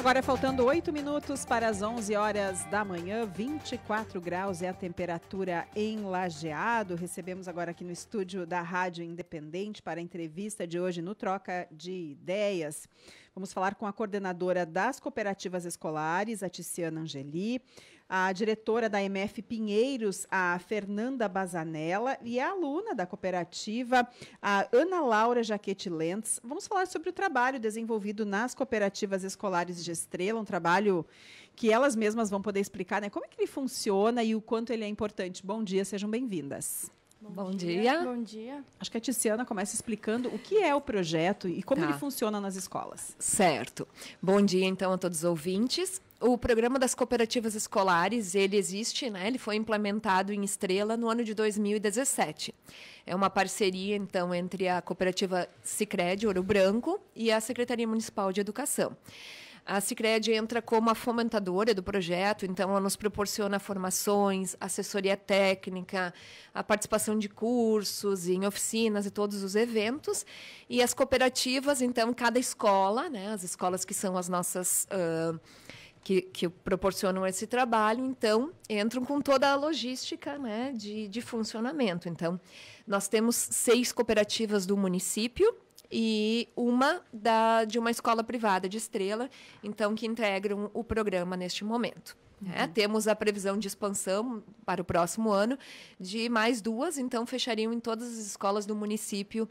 Agora faltando oito minutos para as 11 horas da manhã, 24 graus é a temperatura em Lajeado. Recebemos agora aqui no estúdio da Rádio Independente para a entrevista de hoje no Troca de Ideias. Vamos falar com a coordenadora das cooperativas escolares, a Tiziana Angeli, a diretora da MF Pinheiros, a Fernanda Bazanella, e a aluna da cooperativa, a Ana Laura Jaquete Lentes. Vamos falar sobre o trabalho desenvolvido nas cooperativas escolares de Estrela, um trabalho que elas mesmas vão poder explicar, né? Como é que ele funciona e o quanto ele é importante. Bom dia, sejam bem-vindas. Bom, Bom dia. dia. Bom dia. Acho que a Tiziana começa explicando o que é o projeto e como tá. ele funciona nas escolas. Certo. Bom dia, então, a todos os ouvintes. O programa das cooperativas escolares, ele existe, né? Ele foi implementado em Estrela no ano de 2017. É uma parceria, então, entre a cooperativa Sicredi Ouro Branco e a Secretaria Municipal de Educação. A Cicred entra como a fomentadora do projeto, então ela nos proporciona formações, assessoria técnica, a participação de cursos em oficinas e todos os eventos. E as cooperativas, então, cada escola, né, as escolas que são as nossas uh, que, que, proporcionam esse trabalho, então entram com toda a logística né, de, de funcionamento. Então, nós temos seis cooperativas do município e uma da, de uma escola privada de Estrela, então que integram o programa neste momento. Né? Uhum. É, temos a previsão de expansão para o próximo ano de mais duas, então fechariam em todas as escolas do município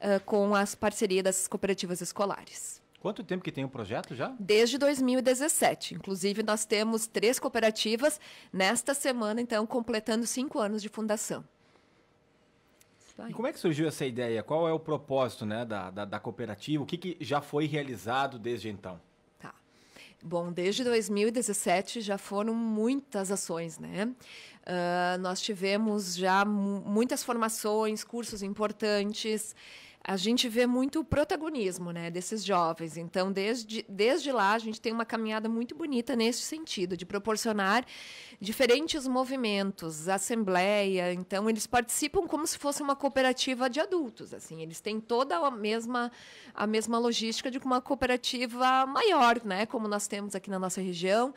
uh, com as parcerias das cooperativas escolares. Quanto tempo que tem o projeto já? Desde 2017. Inclusive, nós temos três cooperativas nesta semana, então, completando cinco anos de fundação e como é que surgiu essa ideia? Qual é o propósito né, da, da, da cooperativa? O que, que já foi realizado desde então? Tá. Bom, desde 2017 já foram muitas ações, né? Uh, nós tivemos já muitas formações, cursos importantes a gente vê muito o protagonismo né, desses jovens. Então, desde, desde lá, a gente tem uma caminhada muito bonita nesse sentido, de proporcionar diferentes movimentos, assembleia. Então, eles participam como se fosse uma cooperativa de adultos. assim Eles têm toda a mesma, a mesma logística de uma cooperativa maior, né, como nós temos aqui na nossa região.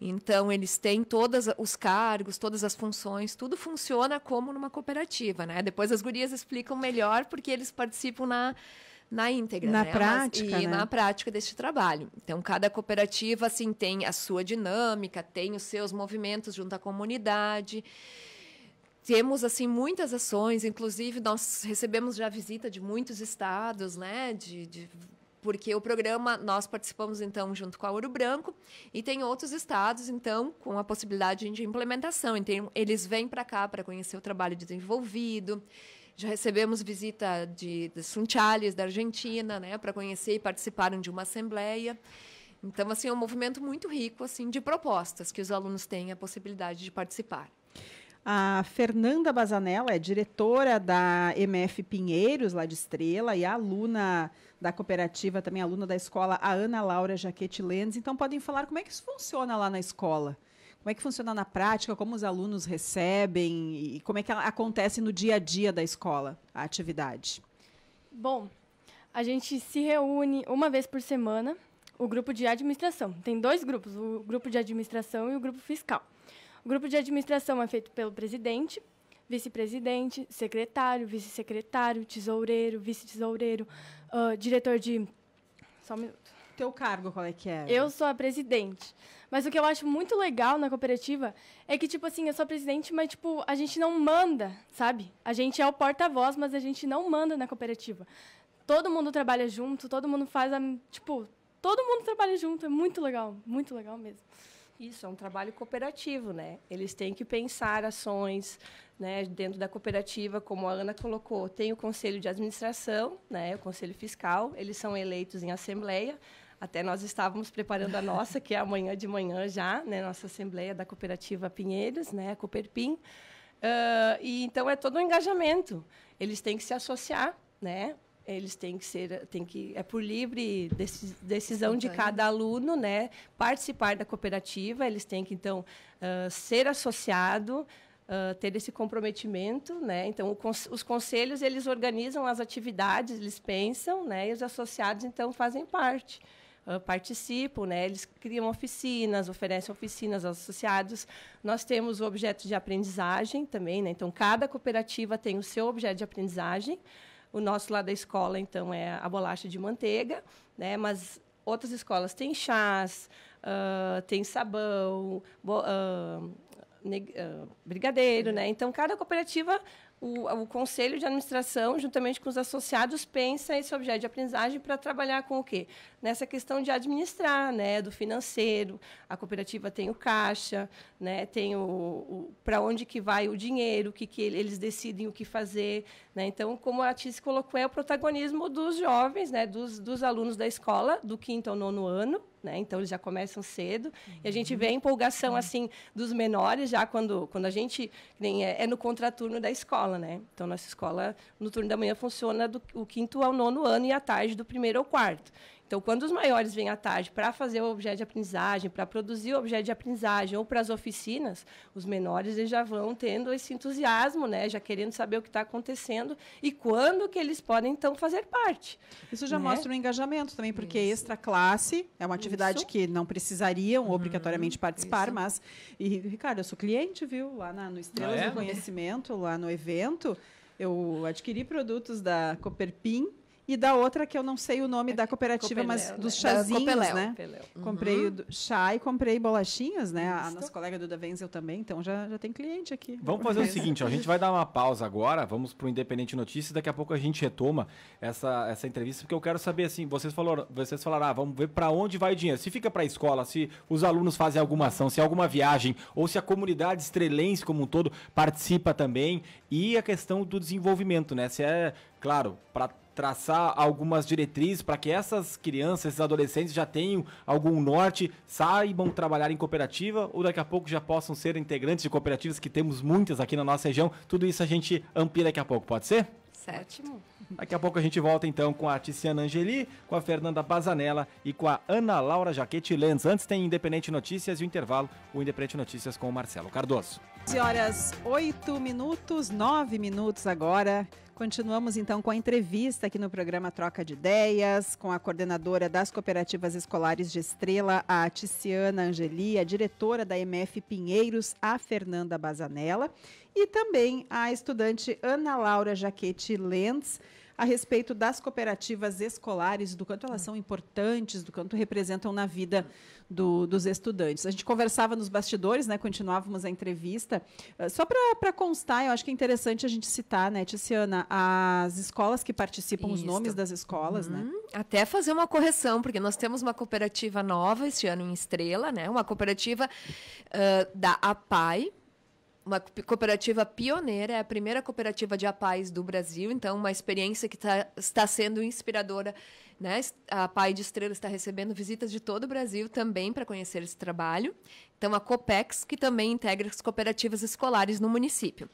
Então, eles têm todos os cargos, todas as funções, tudo funciona como numa cooperativa. Né? Depois as gurias explicam melhor, porque eles participam participam na, na íntegra. Na né? prática. Mas, e né? na prática deste trabalho. Então, cada cooperativa assim, tem a sua dinâmica, tem os seus movimentos junto à comunidade. Temos assim muitas ações, inclusive nós recebemos já visita de muitos estados, né? de, de porque o programa nós participamos então junto com a Ouro Branco e tem outros estados então com a possibilidade de implementação. Então eles vêm para cá para conhecer o trabalho desenvolvido, já recebemos visita de, de Sunchales, da Argentina, né, para conhecer e participaram de uma assembleia. Então, assim, é um movimento muito rico assim de propostas que os alunos têm a possibilidade de participar. A Fernanda Bazanella é diretora da MF Pinheiros, lá de Estrela, e aluna da cooperativa, também aluna da escola, a Ana Laura Jaquete Lenz. Então, podem falar como é que isso funciona lá na escola? Como é que funciona na prática? Como os alunos recebem? E como é que acontece no dia a dia da escola a atividade? Bom, a gente se reúne uma vez por semana, o grupo de administração. Tem dois grupos, o grupo de administração e o grupo fiscal. O grupo de administração é feito pelo presidente, vice-presidente, secretário, vice-secretário, tesoureiro, vice-tesoureiro, uh, diretor de. Só um minuto teu cargo qual é que é? Eu sou a presidente. Mas o que eu acho muito legal na cooperativa é que, tipo assim, eu sou a presidente, mas, tipo, a gente não manda, sabe? A gente é o porta-voz, mas a gente não manda na cooperativa. Todo mundo trabalha junto, todo mundo faz a. Tipo, todo mundo trabalha junto. É muito legal, muito legal mesmo. Isso, é um trabalho cooperativo, né? Eles têm que pensar ações né, dentro da cooperativa, como a Ana colocou. Tem o conselho de administração, né, o conselho fiscal, eles são eleitos em assembleia, até nós estávamos preparando a nossa, que é amanhã de manhã já, né? Nossa Assembleia da Cooperativa Pinheiros, né? A Cooperpim. Uh, e então é todo um engajamento. Eles têm que se associar, né? Eles têm que ser, têm que é por livre decisão de cada aluno, né? Participar da cooperativa, eles têm que então uh, ser associado, Uh, ter esse comprometimento, né? Então, cons os conselhos eles organizam as atividades, eles pensam, né? E os associados então fazem parte. Ah, participam, né? Eles criam oficinas, oferecem oficinas aos associados. Nós temos o objeto de aprendizagem também, né? Então, cada cooperativa tem o seu objeto de aprendizagem. O nosso lá da escola, então, é a bolacha de manteiga, né? Mas outras escolas têm chás, uh, sabão, uh, brigadeiro, né? Então, cada cooperativa o, o conselho de administração, juntamente com os associados, pensa esse objeto de aprendizagem para trabalhar com o quê? Nessa questão de administrar, né, do financeiro. A cooperativa tem o caixa, né? Tem o, o para onde que vai o dinheiro, o que, que eles decidem o que fazer, né? Então, como a Tice colocou, é o protagonismo dos jovens, né? Dos, dos alunos da escola do quinto ao nono ano, né? Então eles já começam cedo uhum. e a gente uhum. vê a empolgação uhum. assim dos menores já quando quando a gente nem é, é, no contraturno da escola, né? Então nossa escola no turno da manhã funciona do o quinto ao nono ano e à tarde do primeiro ao quarto. Então, quando os maiores vêm à tarde para fazer o objeto de aprendizagem, para produzir o objeto de aprendizagem ou para as oficinas, os menores eles já vão tendo esse entusiasmo, né? já querendo saber o que está acontecendo e quando que eles podem, então, fazer parte. Isso já né? mostra um engajamento também, porque Isso. extra classe é uma atividade Isso. que não precisariam hum, obrigatoriamente participar, Isso. mas... E, Ricardo, eu sou cliente, viu? Lá na, no Estrelas ah, é? do Conhecimento, lá no evento, eu adquiri produtos da Cooperpin, e da outra que eu não sei o nome é da cooperativa, mas dos né? chazinhos, né? Uhum. Comprei o chá e comprei bolachinhas, né? A, nossa colega do Davenzel também, então já, já tem cliente aqui. Vamos fazer o seguinte, ó, a gente vai dar uma pausa agora, vamos para o Independente Notícias, daqui a pouco a gente retoma essa, essa entrevista, porque eu quero saber, assim, vocês falaram, vocês falaram ah, vamos ver para onde vai o dinheiro, se fica para a escola, se os alunos fazem alguma ação, se é alguma viagem, ou se a comunidade estrelense como um todo participa também, e a questão do desenvolvimento, né? Se é, claro, para traçar algumas diretrizes para que essas crianças, esses adolescentes já tenham algum norte, saibam trabalhar em cooperativa ou daqui a pouco já possam ser integrantes de cooperativas que temos muitas aqui na nossa região. Tudo isso a gente amplia daqui a pouco, pode ser? Sétimo. Daqui a pouco a gente volta então com a Tiziana Angeli, com a Fernanda Bazanella e com a Ana Laura Jaquete Lenz. Antes tem Independente Notícias e o intervalo, o Independente Notícias com o Marcelo Cardoso. 11 horas 8 minutos, 9 minutos agora. Continuamos então com a entrevista aqui no programa Troca de Ideias, com a coordenadora das cooperativas escolares de Estrela, a Ticiana Angeli, a diretora da MF Pinheiros, a Fernanda Bazanella, e também a estudante Ana Laura Jaquete Lentz, a respeito das cooperativas escolares, do quanto elas são importantes, do quanto representam na vida do, dos estudantes. A gente conversava nos bastidores, né, continuávamos a entrevista. Ah, só para constar, eu acho que é interessante a gente citar, né, Tiziana, as escolas que participam, Isso. os nomes das escolas. Né? Uhum. Até fazer uma correção, porque nós temos uma cooperativa nova este ano em Estrela, né, uma cooperativa uh, da APAI, uma cooperativa pioneira, é a primeira cooperativa de apais do Brasil, então uma experiência que tá, está sendo inspiradora. Né? A Pai de Estrela está recebendo visitas de todo o Brasil também para conhecer esse trabalho. Então, a COPEX, que também integra as cooperativas escolares no município.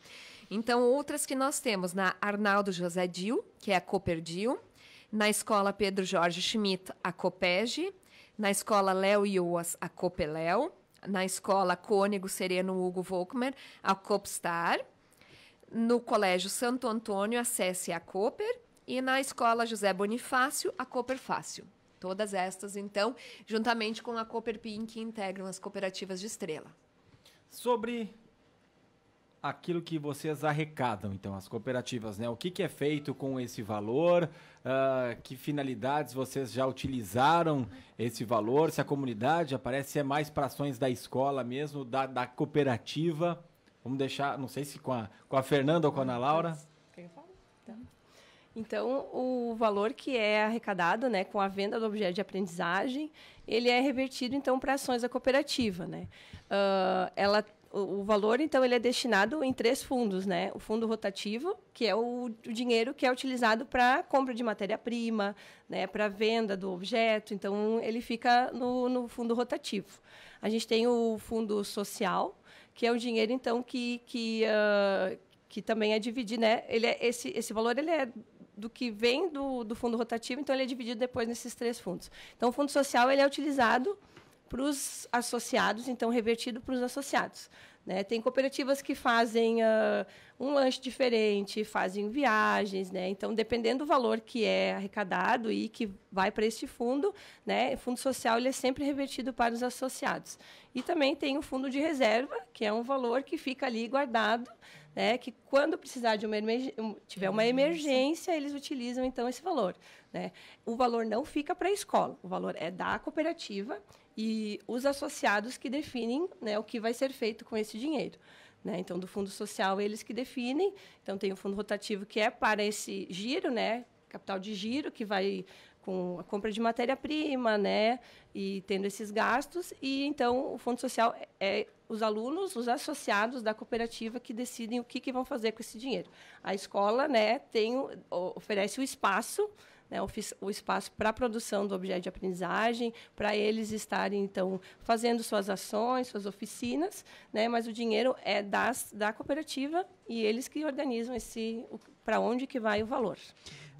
Então, outras que nós temos na Arnaldo José Dil, que é a Coperdil, na Escola Pedro Jorge Schmidt, a COPEG, na Escola Léo Ioas, a COPELEL, na escola Cônigo Sereno Hugo Volkmer, a Copstar. No Colégio Santo Antônio, a SESI a Cooper. E na escola José Bonifácio, a Cooper Fácil. Todas estas, então, juntamente com a Cooper Pin, que integram as cooperativas de estrela. Sobre aquilo que vocês arrecadam, então, as cooperativas, né? O que, que é feito com esse valor? Uh, que finalidades vocês já utilizaram esse valor? Se a comunidade aparece, se é mais para ações da escola mesmo, da, da cooperativa? Vamos deixar, não sei se com a, com a Fernanda ou com a Ana Laura. Então. então, o valor que é arrecadado né, com a venda do objeto de aprendizagem, ele é revertido, então, para ações da cooperativa. Né? Uh, ela o, o, valor, então, ele é destinado em três fundos, né? O fundo rotativo, que é o, o dinheiro que é utilizado para compra de matéria-prima, né? para venda do objeto, então ele fica no, no fundo rotativo. A gente tem o fundo social, que é o dinheiro, então, que, que, uh, que também é dividido, né? Ele é, esse, esse valor ele é do que vem do, do fundo rotativo, então ele é dividido depois nesses três fundos. Então, o fundo social ele é utilizado para os associados, então revertido para os associados. Né? Tem cooperativas que fazem uh, um lanche diferente, fazem viagens, né? Então, dependendo do valor que é arrecadado e que vai para este fundo, né? O fundo social ele é sempre revertido para os associados. E também tem o fundo de reserva, que é um valor que fica ali guardado, né? Que quando precisar de uma tiver uma emergência, eles utilizam então esse valor, né? O valor não fica para a escola, o valor é da cooperativa e os associados que definem né, o que vai ser feito com esse dinheiro. Né? Então, do fundo social, eles que definem. Então, tem o fundo rotativo, que é para esse giro, né? capital de giro, que vai com a compra de matéria-prima, né? E tendo esses gastos. E então o Fundo Social é os alunos, os associados da cooperativa que decidem o que, que vão fazer com esse dinheiro. A escola, né, tem, oferece o espaço né, o, o espaço para a produção do objeto de aprendizagem, para eles estarem, então, fazendo suas ações, suas oficinas, né, mas o dinheiro é das, da cooperativa e eles que organizam esse para onde que vai o valor.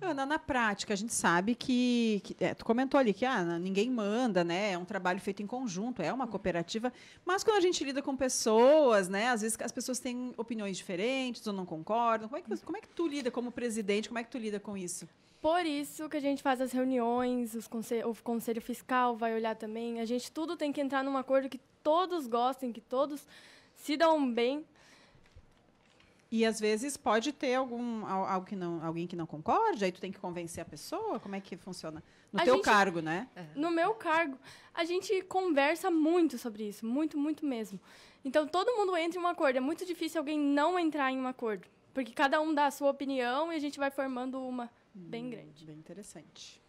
Ana, na prática, a gente sabe que, que é, tu comentou ali que ah, ninguém manda, né? É um trabalho feito em conjunto, é uma uhum. cooperativa. Mas quando a gente lida com pessoas, né? Às vezes as pessoas têm opiniões diferentes ou não concordam. Como é que, uhum. como é que tu lida como presidente? Como é que tu lida com isso? por isso que a gente faz as reuniões, os o conselho fiscal vai olhar também. A gente tudo tem que entrar num acordo que todos gostem, que todos se dão bem. E às vezes pode ter algum algo que não, alguém que não concorde, aí tu tem que convencer a pessoa. Como é que funciona? No a teu gente, cargo, né? É. No meu cargo, a gente conversa muito sobre isso, muito, muito mesmo. Então todo mundo entra em um acordo. É muito difícil alguém não entrar em um acordo, porque cada um dá a sua opinião e a gente vai formando uma bem hum, grande. Bem interessante.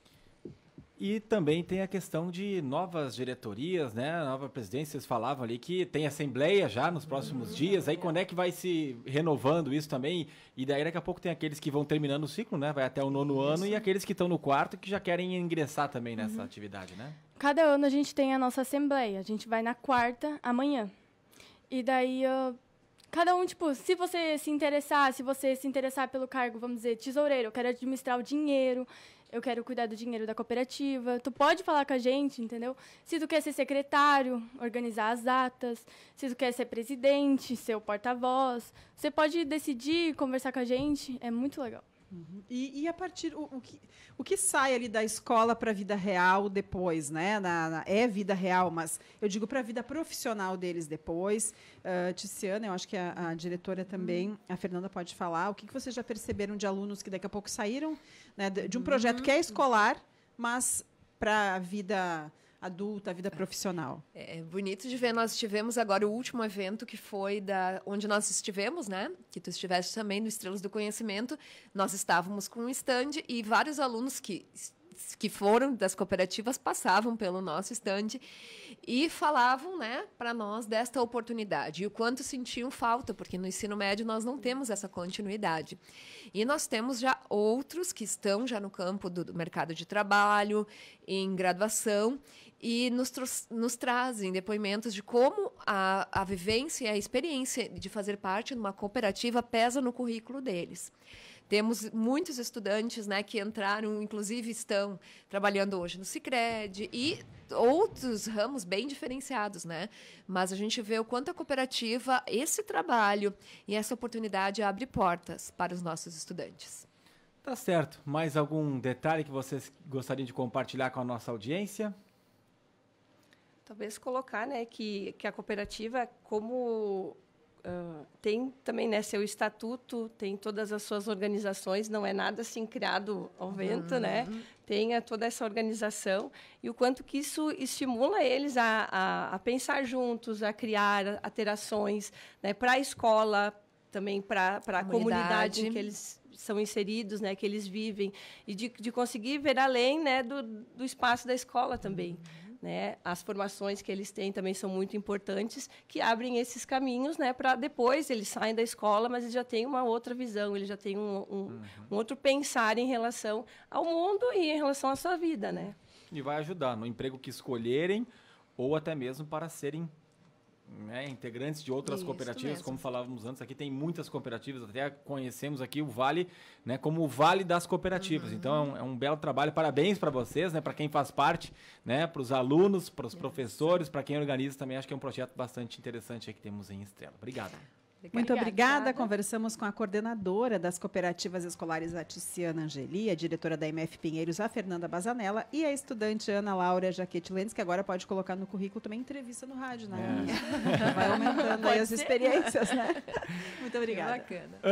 E também tem a questão de novas diretorias, né? Nova presidência, vocês falavam ali que tem assembleia já nos próximos uhum, dias. Aí é. quando é que vai se renovando isso também? E daí daqui a pouco tem aqueles que vão terminando o ciclo, né? Vai até o nono isso. ano e aqueles que estão no quarto que já querem ingressar também uhum. nessa uhum. atividade, né? Cada ano a gente tem a nossa assembleia. A gente vai na quarta amanhã. E daí ah, Cada um, tipo, se você se interessar, se você se interessar pelo cargo, vamos dizer, tesoureiro, eu quero administrar o dinheiro, eu quero cuidar do dinheiro da cooperativa. Tu pode falar com a gente, entendeu? Se tu quer ser secretário, organizar as atas, se tu quer ser presidente, ser o porta-voz, você pode decidir, conversar com a gente, é muito legal. Uhum. E, e, a partir o, o, que, o que sai ali da escola para a vida real depois, né? Na, na, é vida real, mas eu digo para a vida profissional deles depois. Uh, ah, Tiziana, eu acho que a, a diretora também, uhum. a Fernanda pode falar. O que, que vocês já perceberam de alunos que daqui a pouco saíram né, de, de um uhum. projeto uhum. que é escolar, mas para a vida adulta, a vida profissional. É, é bonito de ver. Nós tivemos agora o último evento que foi da onde nós estivemos, né? Que tu estiveste também no Estrelas do Conhecimento. Nós estávamos com um stand e vários alunos que que foram das cooperativas passavam pelo nosso estande e falavam, né, para nós desta oportunidade e o quanto sentiam falta, porque no ensino médio nós não temos essa continuidade. E nós temos já outros que estão já no campo do mercado de trabalho, em graduação e nos, nos trazem depoimentos de como a, a vivência e a experiência de fazer parte de uma cooperativa pesa no currículo deles. Temos muitos estudantes né, que entraram, inclusive estão trabalhando hoje no Cicred e outros ramos bem diferenciados, né? Mas a gente vê o quanto a cooperativa, esse trabalho e essa oportunidade abre portas para os nossos estudantes. Tá certo. Mais algum detalhe que vocês gostariam de compartilhar com a nossa audiência? Talvez colocar, né, que, que a cooperativa, como Uh, tem também né, seu estatuto, tem todas as suas organizações, não é nada assim criado ao vento, né? uhum. né? Tenha toda essa organização e o quanto que isso estimula eles a, a, a pensar juntos, a criar, a ter ações né, para a escola, também para a comunidade. em que eles são inseridos, né, que eles vivem, e de, de conseguir ver além né, do, do espaço da escola também. Uhum né? As formações que eles têm também são muito importantes, que abrem esses caminhos né, para depois eles saem da escola, mas eles já têm uma outra visão, eles já têm um, um, uhum. um outro pensar em relação ao mundo e em relação à sua vida. Né? E vai ajudar no emprego que escolherem ou até mesmo para serem né, integrantes de outras Isso cooperativas, mesmo. como falávamos antes, aqui tem muitas cooperativas, até conhecemos aqui o Vale, né, como o Vale das Cooperativas. Uhum. Então é um, é um, belo trabalho. Parabéns para vocês, né, para quem faz parte, né, para os alunos, para os professores, para quem organiza também. Acho que é um projeto bastante interessante que temos em Estrela. Obrigado. Obrigada. Muito obrigada. Conversamos com a coordenadora das cooperativas escolares Aticiana Angeli, a diretora da MF Pinheiros, a Fernanda Bazanella, e a estudante Ana Laura Jaquete Lentes, que agora pode colocar no currículo também entrevista no rádio, né? É. Vai aumentando aí as experiências, né? Muito obrigada. Que bacana.